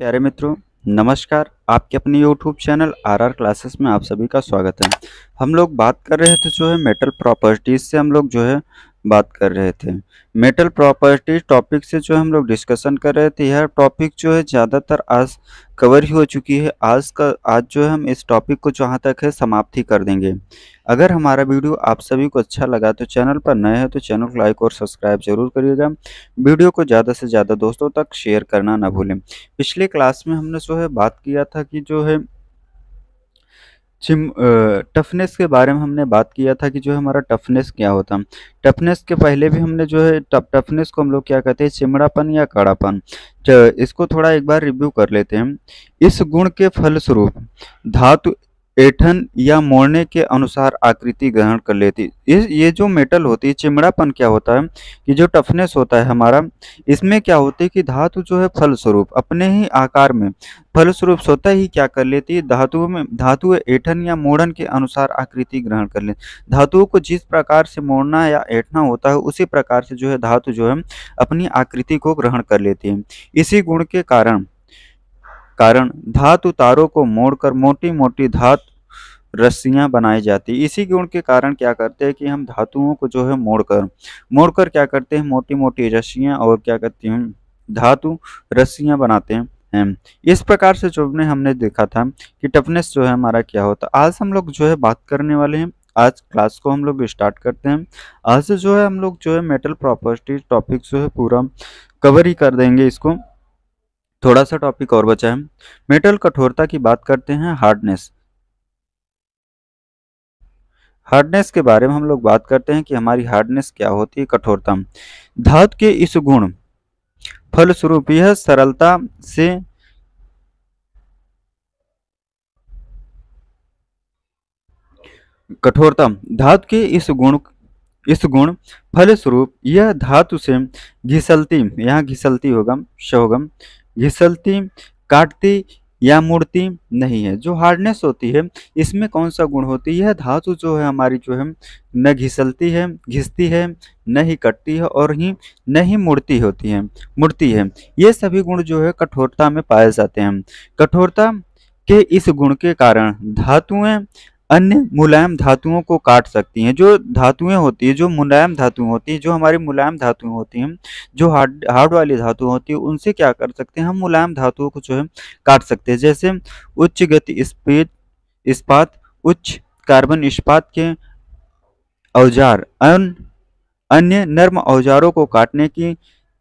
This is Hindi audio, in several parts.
प्यारे मित्रों नमस्कार आपके अपने YouTube channel R R classes में आप सभी का स्वागत है हम लोग बात कर रहे थे जो है मेटल प्रॉपर्टीज़ से हम लोग जो है बात कर रहे थे मेटल प्रॉपर्टीज टॉपिक से जो हम लोग डिस्कशन कर रहे थे यह टॉपिक जो है ज़्यादातर आज कवर ही हो चुकी है आज का आज जो है हम इस टॉपिक को जहाँ तक है समाप्ति कर देंगे अगर हमारा वीडियो आप सभी को अच्छा लगा तो चैनल पर नए हैं तो चैनल को लाइक और सब्सक्राइब जरूर करिएगा वीडियो को ज़्यादा से ज़्यादा दोस्तों तक शेयर करना ना भूलें पिछले क्लास में हमने जो है बात किया था कि जो है चिम टफनेस के बारे में हमने बात किया था कि जो है हमारा टफनेस क्या होता है टफनेस के पहले भी हमने जो है टफनेस को हम लोग क्या कहते हैं चिमड़ापन या काड़ापन इसको थोड़ा एक बार रिव्यू कर लेते हैं इस गुण के फलस्वरूप धातु ऐठन या मोड़ने के अनुसार आकृति ग्रहण कर लेती इस ये जो मेटल होती है चिमड़ापन क्या होता है कि जो टफनेस होता है हमारा इसमें क्या होती है कि धातु जो है फलस्वरूप अपने ही आकार में फलस्वरूप स्वतः ही क्या कर लेती है धातुओं में धातु ऐठन या मोड़न के अनुसार आकृति ग्रहण कर लेती धातुओं को जिस प्रकार से मोड़ना या ऐठना होता है उसी प्रकार से जो है धातु जो है अपनी आकृति को ग्रहण कर लेती है इसी गुण के कारण कारण धातु तारों को मोड़कर मोटी मोटी धातु रस्सियाँ बनाई जाती है इसी गुण के कारण क्या करते हैं कि हम धातुओं को जो है मोड़कर मोड़कर क्या करते हैं मोटी मोटी रस्सियाँ और क्या करती हैं धातु रस्सियाँ बनाते हैं हैं इस प्रकार से जो हमने हमने देखा था कि टफनेस जो है हमारा क्या होता आज हम लोग जो है बात करने वाले हैं आज क्लास को हम लोग स्टार्ट करते हैं आज से जो है हम लोग जो है मेटल प्रॉपर्टी टॉपिक जो है पूरा कवर ही कर देंगे इसको थोड़ा सा टॉपिक और बचा है मेटल कठोरता की बात करते हैं हार्डनेस हार्डनेस के बारे में हम लोग बात करते हैं कि हमारी हार्डनेस क्या होती है कठोरता धातु के इस गुण फलस्वरूप यह सरलता से कठोरता धातु के इस गुण इस गुण फलस्वरूप यह धातु से घिसलती यहाँ घिसलती होगा शोगम घिसलती काटती या मूर्ति नहीं है जो हार्डनेस होती है इसमें कौन सा गुण होती है यह धातु जो है हमारी जो है न घिसलती है घिसती है न ही कटती है और ही न ही मूर्ति होती है मूर्ति है ये सभी गुण जो है कठोरता में पाए जाते हैं कठोरता के इस गुण के कारण धातुएं अन्य मुलायम धातुओं को काट सकती हैं जो धातुएं होती है जो मुलायम धातु होती है जो हमारी मुलायम धातुएं होती हैं जो हार्ड हार्ड वाली धातु होती है उनसे क्या कर सकते हैं हम मुलायम धातुओं को जो है काट सकते हैं जैसे उच्च गति स्पीड इस्पात उच्च कार्बन इस्पात के औजार अन्य नर्म औजारों को काटने की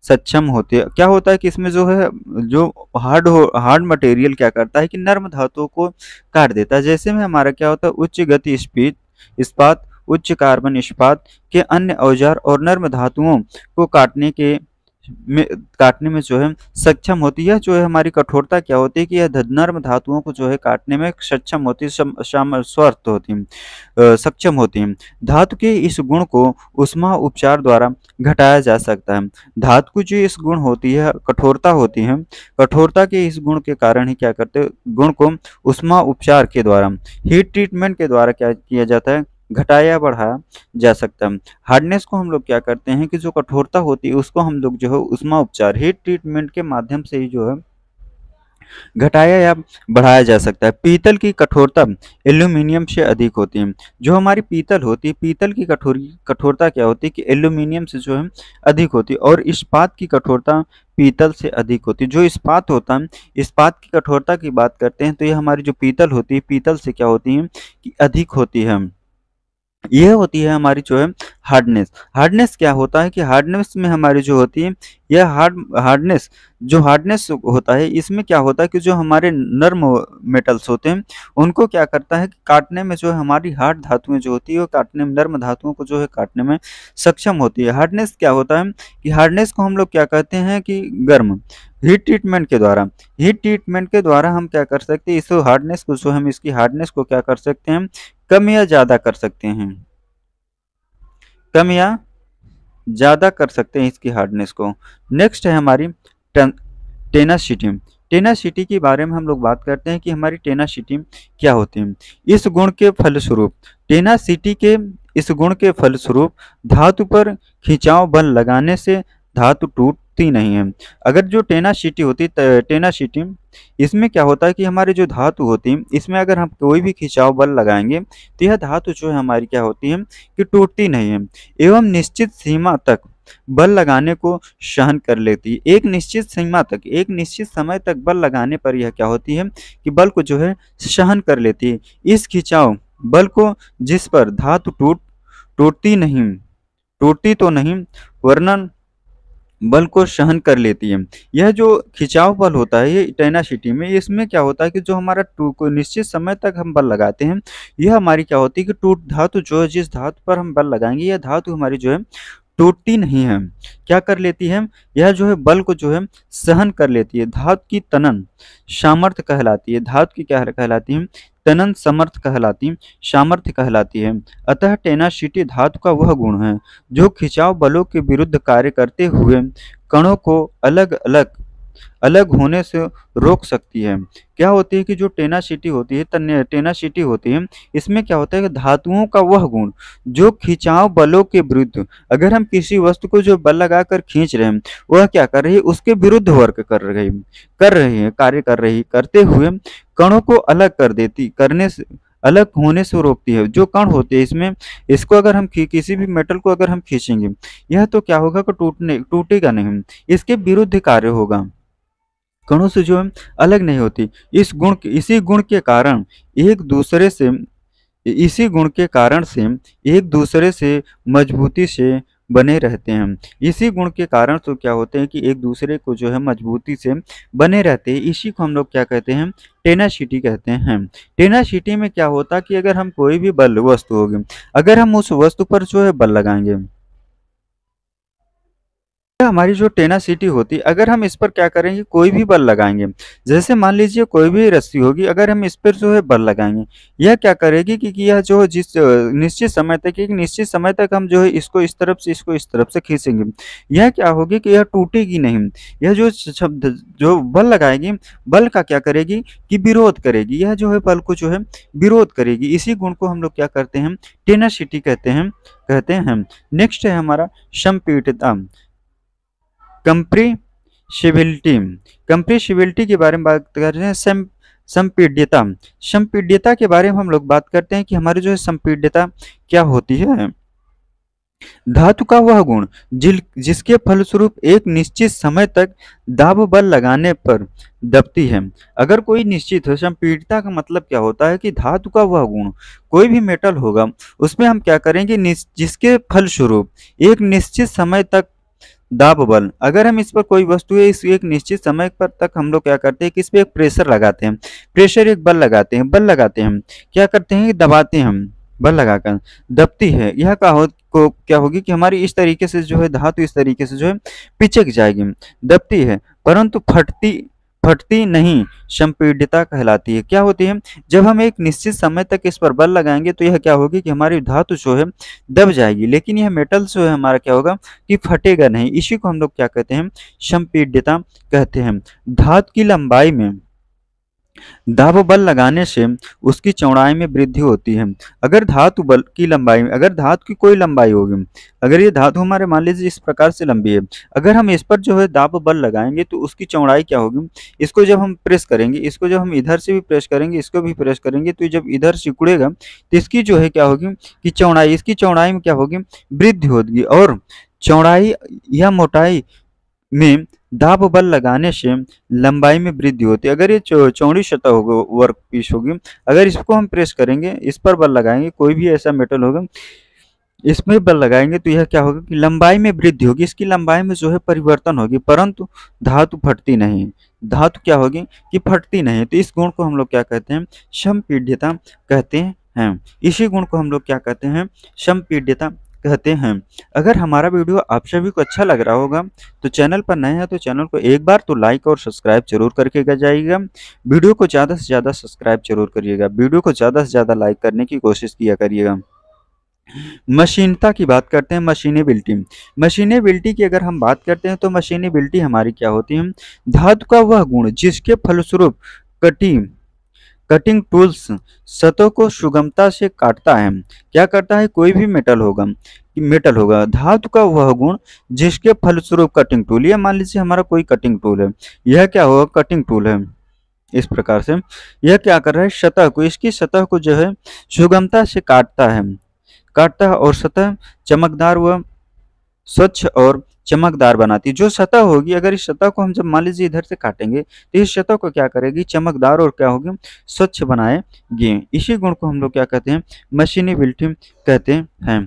सक्षम होते हैं क्या होता है कि इसमें जो है जो हार्ड हो हार्ड मटेरियल क्या करता है कि नर्म धातुओं को काट देता है जैसे में हमारा क्या होता है उच्च गति स्पीड इस्पात उच्च कार्बन इस्पात के अन्य औजार और नर्म धातुओं को काटने के में काटने में जो है सक्षम होती है जो है हमारी कठोरता क्या होती है कि यह धनर्म धातुओं को जो है काटने में सक्षम होती है स्वर्थ होती है सक्षम होती है धातु के इस गुण को उष्मा उपचार द्वारा घटाया जा सकता है धातु की जो इस गुण होती है कठोरता होती है कठोरता के इस गुण के कारण ही क्या करते गुण को उष्मा उपचार के द्वारा हीट ट्रीटमेंट के द्वारा क्या किया जाता है घटाया बढ़ाया जा सकता है हार्डनेस को हम लोग क्या करते हैं कि जो कठोरता होती है उसको हम लोग जो है उष्मा उपचार हीट ट्रीटमेंट के माध्यम से ही जो है घटाया या बढ़ाया जा सकता है पीतल की कठोरता एल्यूमिनियम से अधिक होती है जो हमारी पीतल होती है पीतल की कठोरी कठोरता क्या होती है कि एल्यूमिनियम से जो है अधिक होती है और इस्पात की कठोरता पीतल से अधिक होती है जो इस्पात होता है इस्पात की कठोरता की बात करते हैं तो ये हमारी जो पीतल होती है पीतल से क्या होती है कि अधिक होती है ये होती है हमारी जो है हार्डनेस हार्डनेस क्या होता है कि हार्डनेस में हमारी जो होती है यह हार्ड हार्डनेस जो हार्डनेस होता है इसमें क्या होता है कि जो हमारे नर्म मेटल्स होते हैं उनको क्या करता है कि काटने में जो है हमारी हार्ड धातुएं जो होती है वो काटने में नर्म धातुओं को जो है काटने में सक्षम होती है हार्डनेस क्या होता है कि हार्डनेस को हम लोग क्या कहते हैं कि गर्म हीट ट्रीटमेंट के द्वारा हीट ट्रीटमेंट के द्वारा हम क्या कर सकते हैं इस हार्डनेस को जो हम इसकी हार्डनेस को क्या कर सकते हैं कम या ज़्यादा कर सकते हैं कम या ज़्यादा कर सकते हैं इसकी हार्डनेस को नेक्स्ट है हमारी टेनासिटी टेनासिटी के बारे में हम लोग बात करते हैं कि हमारी टेनासिटी क्या होती है इस गुण के फलस्वरूप टेनासिटी के इस गुण के फलस्वरूप धातु पर खिंचाव बल लगाने से धातु टूट होती नहीं है अगर जो टेना सीटी होती टेना सीटी इसमें क्या होता है कि हमारी जो धातु होती है इसमें अगर हम कोई भी खिंचाव बल लगाएंगे तो यह धातु जो है हमारी क्या होती है कि टूटती नहीं है एवं निश्चित सीमा तक बल लगाने को सहन कर लेती है एक निश्चित सीमा तक एक निश्चित समय तक बल लगाने पर यह क्या होती है कि बल को जो है सहन कर लेती है इस खिंचाव बल को जिस पर धातु टूट टूटती नहीं टूटती तो नहीं वर्णन बल को सहन कर लेती है यह जो खिंचाव बल होता है ये सिटी में इसमें क्या होता है कि जो हमारा टू को निश्चित समय तक हम बल लगाते हैं यह हमारी क्या होती है कि टूट धातु जो है जिस धातु पर हम बल लगाएंगे यह धातु हमारी जो है टूटती नहीं है क्या कर लेती है यह जो है बल को जो है सहन कर लेती है धातु की तनन सामर्थ्य कहलाती है धातु की क्या कहलाती है तनन समर्थ कहलाती सामर्थ्य कहलाती है अतः टेनाशिटी धातु का वह गुण है जो खिंचाव बलों के विरुद्ध कार्य करते हुए कणों को अलग अलग अलग होने से रोक सकती है क्या होती है कि जो टेनासिटी होती है टेनासिटी होती है इसमें क्या होता है कि धातुओं का वह गुण जो खिंचाव बलों के विरुद्ध अगर हम किसी वस्तु को जो बल लगाकर खींच रहे हैं वह क्या कर रही है उसके विरुद्ध वर्क कर रही कर रही है कार्य कर रही करते हुए कणों को अलग कर देती करने से अलग होने से रोकती है जो कण होते हैं इसमें इसको अगर हम किसी भी मेटल को अगर हम खींचेंगे यह तो क्या होगा कि टूटने टूटेगा नहीं इसके विरुद्ध कार्य होगा कणों से जो है अलग नहीं होती इस गुण इसी गुण के कारण एक दूसरे से इसी गुण के कारण से एक दूसरे से मजबूती से बने रहते हैं इसी गुण के कारण तो क्या होते हैं कि एक दूसरे को जो है मजबूती से बने रहते हैं इसी को हम लोग क्या कहते हैं टेनाशिटी कहते हैं टेनाशिटी में क्या होता कि अगर हम कोई भी बल वस्तु होगी अगर हम उस वस्तु पर जो है बल लगाएंगे हमारी जो टेना सीटी होती है अगर हम इस पर क्या करेंगे कोई भी बल लगाएंगे जैसे मान लीजिए कोई भी रस्सी होगी अगर हम इस पर जो है बल लगाएंगे यह क्या करेगी कि, कि यह जो जिस निश्चित समय तक एक निश्चित समय तक हम जो है इसको इस तरफ से इसको इस तरफ से खींचेंगे यह क्या होगी कि यह टूटेगी नहीं यह जो शब्द जो बल लगाएगी बल का क्या करेगी कि विरोध करेगी यह जो है बल को जो है विरोध करेगी इसी गुण को हम लोग क्या करते हैं टेना सीटी कहते हैं कहते हैं नेक्स्ट है हमारा संपीडता कंप्रीशिबिलिटी कंप्रीशिबिलिटी के बारे में बात कर रहे हैं संपीड्यता संपीड्यता के बारे में हम लोग बात करते हैं कि हमारी जो है संपीड्यता क्या होती है धातु का वह गुण जिल जिसके फलस्वरूप एक निश्चित समय तक दाब बल लगाने पर दबती है अगर कोई निश्चित हो संपीड़ता का मतलब क्या होता है कि धातु का वह गुण कोई भी मेटल होगा उसमें हम क्या करेंगे जिसके फलस्वरूप एक निश्चित समय तक दाब बल अगर हम इस पर कोई वस्तु है इस एक निश्चित समय पर तक हम लोग क्या करते हैं कि इस पर एक प्रेशर लगाते हैं प्रेशर एक बल लगाते हैं बल लगाते हैं क्या करते हैं दबाते हैं हम बल लगाकर दबती है यह कहा हो को क्या होगी कि हमारी इस तरीके से जो है धातु इस तरीके से जो है पिचक जाएगी दबती है परंतु फटती फटती नहीं संपीडिता कहलाती है क्या होती है जब हम एक निश्चित समय तक इस पर बल लगाएंगे तो यह क्या होगी कि हमारी धातु जो है दब जाएगी लेकिन यह मेटल जो है हमारा क्या होगा कि फटेगा नहीं इसी को हम लोग क्या कहते हैं संपीडिता कहते हैं धातु की लंबाई में धातु बल लगाने से उसकी चौड़ाई में वृद्धि होती है अगर धातु बल की लंबाई में अगर धातु की कोई लंबाई होगी अगर ये धातु हमारे मान लीजिए इस प्रकार से लंबी है अगर हम इस पर जो है दाब बल लगाएंगे तो उसकी चौड़ाई क्या होगी इसको जब हम प्रेस करेंगे इसको जब हम इधर से भी प्रेस करेंगे इसको भी प्रेस करेंगे तो जब इधर सिकुड़ेगा तो इसकी जो है क्या होगी कि चौड़ाई इसकी चौड़ाई में क्या होगी वृद्धि होगी और चौड़ाई या मोटाई में दाब बल लगाने से लंबाई में वृद्धि होती है अगर ये चौड़ी सतह होगी वर्क पीस होगी अगर इसको हम प्रेस करेंगे इस पर बल लगाएंगे कोई भी ऐसा मेटल होगा इसमें बल लगाएंगे तो यह क्या होगा कि लंबाई में वृद्धि होगी इसकी लंबाई में जो है परिवर्तन होगी परंतु धातु फटती नहीं धातु क्या होगी कि फटती नहीं तो इस गुण को हम लोग क्या कहते हैं समपीड्यता कहते हैं इसी गुण को हम लोग क्या कहते हैं समपीड्यता कहते हैं अगर हमारा वीडियो आप सभी को अच्छा लग रहा होगा तो चैनल पर नए हैं तो चैनल को एक बार तो लाइक और सब्सक्राइब जरूर करके जाइएगा वीडियो को ज़्यादा से ज़्यादा सब्सक्राइब जरूर करिएगा वीडियो को ज़्यादा से ज़्यादा लाइक करने की कोशिश किया करिएगा मशीनता की बात करते हैं मशीनेबिलिटी मशीनेबिलिटी की अगर हम बात करते हैं तो मशीनेबिलिटी हमारी क्या होती है धातु का वह गुण जिसके फलस्वरूप कटी कटिंग टूल्स सतह को सुगमता से काटता है क्या करता है कोई भी मेटल होगा मेटल होगा धातु का वह गुण जिसके फलस्वरूप कटिंग टूल या मान लीजिए हमारा कोई कटिंग टूल है यह क्या होगा कटिंग टूल है इस प्रकार से यह क्या कर रहा है सतह को इसकी सतह को जो है सुगमता से काटता है काटता है और सतह चमकदार व स्वच्छ और चमकदार बनाती है जो सतह होगी अगर इस सतह को हम जब मान लीजिए इधर से काटेंगे तो इस सतह को क्या करेगी चमकदार और क्या होगी स्वच्छ बनाएगी इसी गुण को हम लोग क्या कहते हैं बिल्टिंग कहते हैं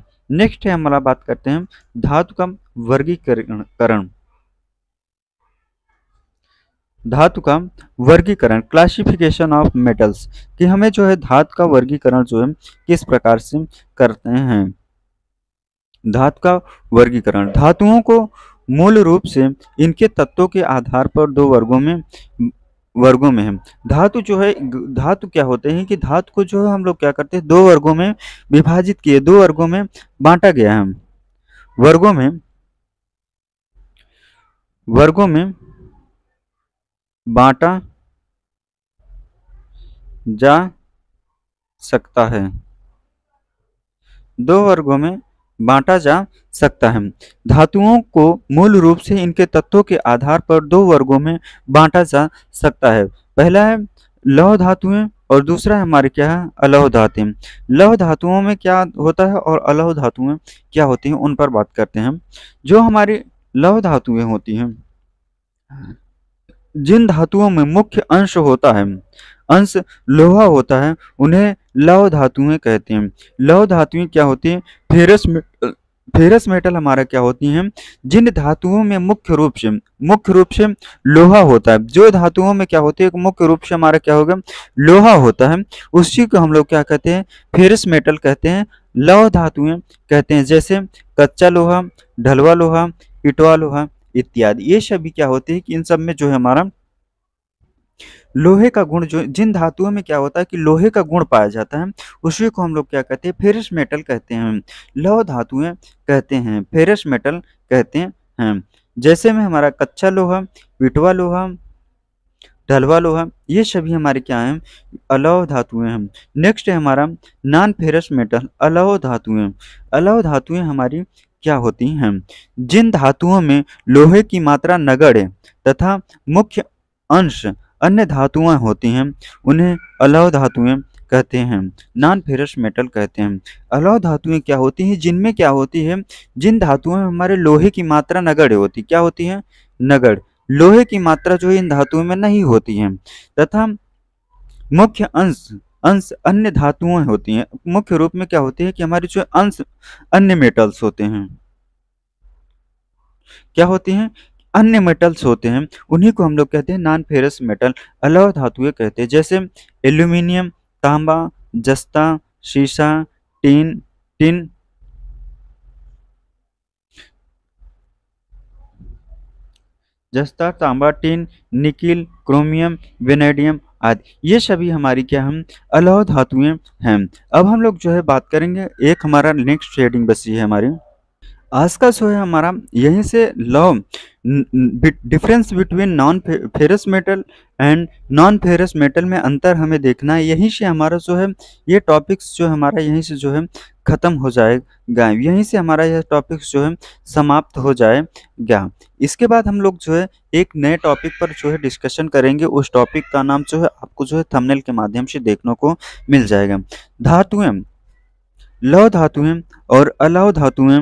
नेक्स्ट है हमारा बात करते हैं धातु का वर्गीकरण धातु का वर्गीकरण क्लासिफिकेशन ऑफ मेटल्स कि हमें जो है धातु का वर्गीकरण जो है किस प्रकार से करते हैं धातु का वर्गीकरण धातुओं को मूल रूप से इनके तत्वों के आधार पर दो वर्गों में वर्गों में है धातु जो है धातु क्या होते हैं कि धातु को जो है हम लोग क्या करते हैं दो वर्गों में विभाजित किए दो वर्गों में बांटा गया है वर्गों में वर्गों में बांटा जा सकता है दो वर्गों में बांटा जा सकता है धातुओं को मूल रूप से इनके तत्वों के आधार पर दो वर्गों में बांटा जा सकता है पहला है लौह धातुएं और दूसरा है हमारे क्या है अलौह धातु लौह धातुओं में क्या होता है और अलौह धातुएं क्या होती हैं उन पर बात करते हैं जो हमारी लौह धातुएं होती हैं जिन धातुओं में मुख्य अंश होता है अंश लोहा होता है उन्हें लव धातुएं कहते हैं लौ धातुएं क्या होती हैं फेरस फेरस मेटल हमारा क्या होती हैं जिन धातुओं में मुख्य रूप से मुख्य रूप से लोहा होता है जो धातुओं में क्या होती है मुख्य रूप से हमारा क्या होगा लोहा होता है उसी को हम लोग क्या कहते हैं फेरस मेटल कहते हैं लव धातुएं कहते हैं जैसे कच्चा लोहा ढलवा लोहा इटवा लोहा इत्यादि ये सभी क्या होते हैं कि इन सब में जो है हमारा लोहे का गुण जो जिन धातुओं में क्या होता है कि लोहे का गुण पाया जाता है उसी को हम लोग क्या कहते हैं फेरस मेटल कहते हैं लौह धातुएं कहते हैं फेरस मेटल कहते हैं जैसे में हमारा कच्चा लोहा विटवा लोहा ढलवा लोहा ये सभी हमारे क्या हैं अलौह धातुएं हैं नेक्स्ट है हमारा नॉन फेरस मेटल अलौह धातुएं अलौह धातुएं हमारी क्या होती हैं जिन धातुओं में लोहे की मात्रा नगण्य तथा मुख्य अंश अन्य धातुएं होती हैं उन्हें अलव धातुएं कहते हैं नॉन फेरस मेटल कहते हैं अलव धातुएं क्या होती हैं जिनमें क्या होती है जिन धातुओं में हमारे लोहे की मात्रा नगड़ होती क्या होती है नगड़ लोहे की मात्रा जो इन धातुओं में नहीं होती है तथा मुख्य अंश अंश अन्य धातुएं होती हैं मुख्य रूप में क्या होती है कि हमारे जो अंश अन्य मेटल्स होते हैं क्या होती हैं अन्य मेटल्स होते हैं उन्हीं को हम लोग कहते हैं नॉन फेरस मेटल अलौर धातुएं कहते हैं जैसे एल्यूमिनियम तांबा जस्ता शीशा टीन टिन जस्ता तांबा टिन निकिल क्रोमियम वेनेडियम आदि ये सभी हमारी क्या हम अलौह धातुएं हैं अब हम लोग जो है बात करेंगे एक हमारा नेक्स्ट ट्रेडिंग बसी है हमारी आज का शो है हमारा यहीं से लॉ difference between non ferrous metal and non ferrous metal में अंतर हमें देखना है यहीं से हमारा जो है ये टॉपिक्स जो हमारा यहीं से जो है ख़त्म हो जाएगा यहीं से हमारा यह टॉपिक्स जो है समाप्त हो जाएगा इसके बाद हम लोग जो है एक नए टॉपिक पर जो है डिस्कशन करेंगे उस टॉपिक का नाम जो है आपको जो है थमनेल के माध्यम से देखने को मिल जाएगा धातुएँ लव धातुएँ और अलव धातुएँ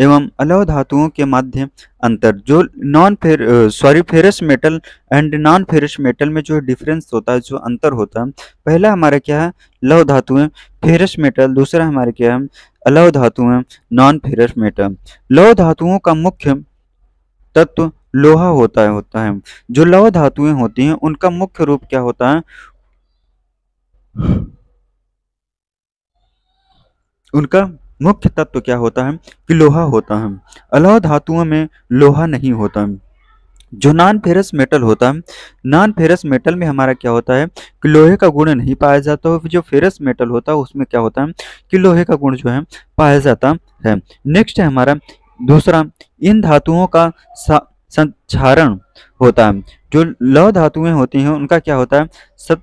एवं अलव धातुओं के मध्य अंतर जो non fer sorry ferrous metal and non ferrous metal में जो डिफरेंस होता है जो अंतर होता है पहला हमारा क्या है लौह धातुएं फेरस मेटल दूसरा हमारा क्या है अलह धातुएं नॉन फेरस मेटल लौ धातुओं का मुख्य तत्व लोहा होता है होता है जो लव धातुएं होती हैं उनका मुख्य रूप क्या होता है उनका मुख्य तत्व क्या होता है कि लोहा होता है अलह धातुओं में लोहा नहीं होता है जो नॉन फेरस मेटल होता है नॉन फेरस मेटल में हमारा क्या होता है कि लोहे का गुण नहीं पाया जाता है जो फेरस मेटल होता है उसमें क्या होता है कि लोहे का गुण जो है पाया जाता है नेक्स्ट है हमारा दूसरा इन धातुओं का संक्षारण होता है जो लौ धातुएं होती हैं उनका क्या होता है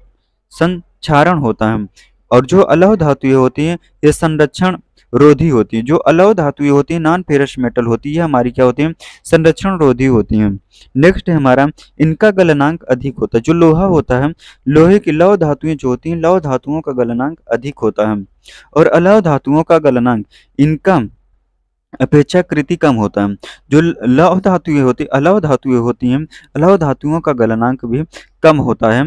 संचारण होता है और जो अलह धातुएं होती हैं ये संरक्षण रोधी होती है जो अलव धातुएं होती है नॉन फेरस मेटल होती है हमारी क्या होती है संरक्षण रोधी होती है नेक्स्ट हमारा इनका गलनांक अधिक होता है जो लोहा होता है लोहे की लव धातुएं जो होती हैं लव धातुओं का गलनांक अधिक होता है और अलव धातुओं का गलनांक इनका अपेक्षाकृति कम होता है जो लव धातुएं होती है अलव धातुएं होती हैं अलव धातुओं का गलनांक भी कम होता है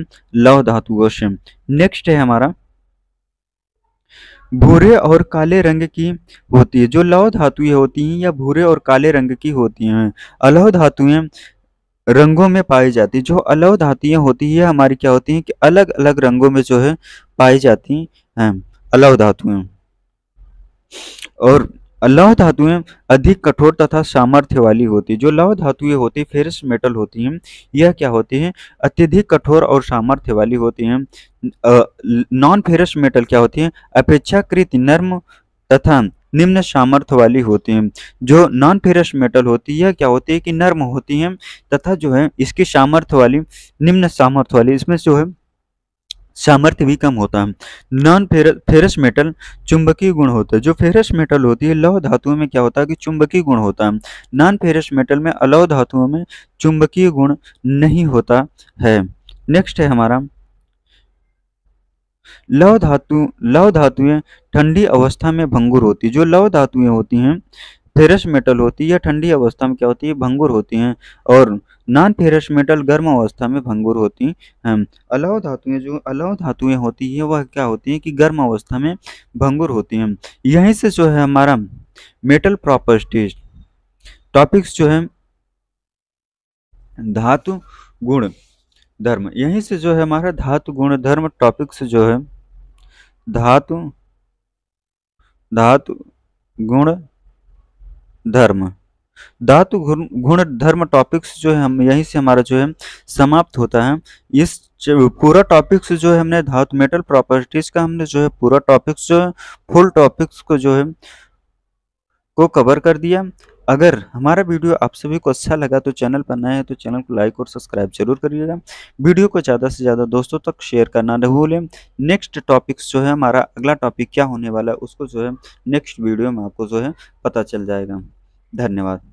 लव धातुओं से नेक्स्ट है हमारा भूरे और काले रंग की होती है जो लौह धातुएं होती हैं या भूरे और काले रंग की होती हैं अलौह धातुएं रंगों में पाई जाती है जो अलौह धातुएं होती है हमारी क्या होती हैं कि अलग अलग रंगों में जो है पाई जाती हैं अलौह धातुएं और लौह धातुएं अधिक कठोर तथा सामर्थ्य वाली होती जो लौह धातुएं होती फेरस मेटल होती हैं यह क्या होती हैं अत्यधिक कठोर और सामर्थ्य वाली होती हैं नॉन फेरस मेटल क्या होती हैं अपेक्षाकृत नर्म तथा निम्न सामर्थ्य वाली होती हैं जो नॉन फेरस मेटल होती है क्या होती है कि नर्म होती हैं तथा जो है इसकी सामर्थ्य वाली निम्न सामर्थ्य वाली इसमें जो है सामर्थ्य भी कम होता है नॉन फेर, फेरस मेटल चुंबकीय गुण होता है जो फेरस मेटल होती है लौह धातुओं में क्या होता है कि चुंबकीय गुण होता है नॉन फेरस मेटल में अलौह धातुओं में चुंबकीय गुण नहीं होता है नेक्स्ट है हमारा लव धातु लव धातुएं ठंडी अवस्था में भंगुर होती जो लव धातुएं होती हैं फेरस मेटल होती है ठंडी अवस्था में क्या होती है भंगुर होती हैं और नॉन फेरस मेटल गर्म अवस्था में भंगुर होती हैं अलाव धातुएं जो अलाव धातुएं होती हैं वह क्या होती हैं कि गर्म अवस्था में भंगुर होती हैं यहीं से जो है हमारा मेटल प्रॉपर्टीज टॉपिक्स जो है धातु गुण धर्म यहीं से जो है हमारा धातु गुण धर्म टॉपिक्स जो है धातु धातु गुण धर्म धातु गुण धर्म टॉपिक्स जो है हम यहीं से हमारा जो है समाप्त होता है इस पूरा टॉपिक्स जो है हमने धातु मेटल प्रॉपर्टीज का हमने जो है पूरा टॉपिक्स जो है फुल टॉपिक्स को जो है को कवर कर दिया अगर हमारा वीडियो आप सभी को अच्छा लगा तो चैनल पर नए हैं तो चैनल को लाइक और सब्सक्राइब जरूर करिएगा वीडियो को ज़्यादा से ज़्यादा दोस्तों तक शेयर करना न भूलें नेक्स्ट टॉपिक्स जो है हमारा अगला टॉपिक क्या होने वाला है उसको जो है नेक्स्ट वीडियो में आपको जो है पता चल जाएगा धन्यवाद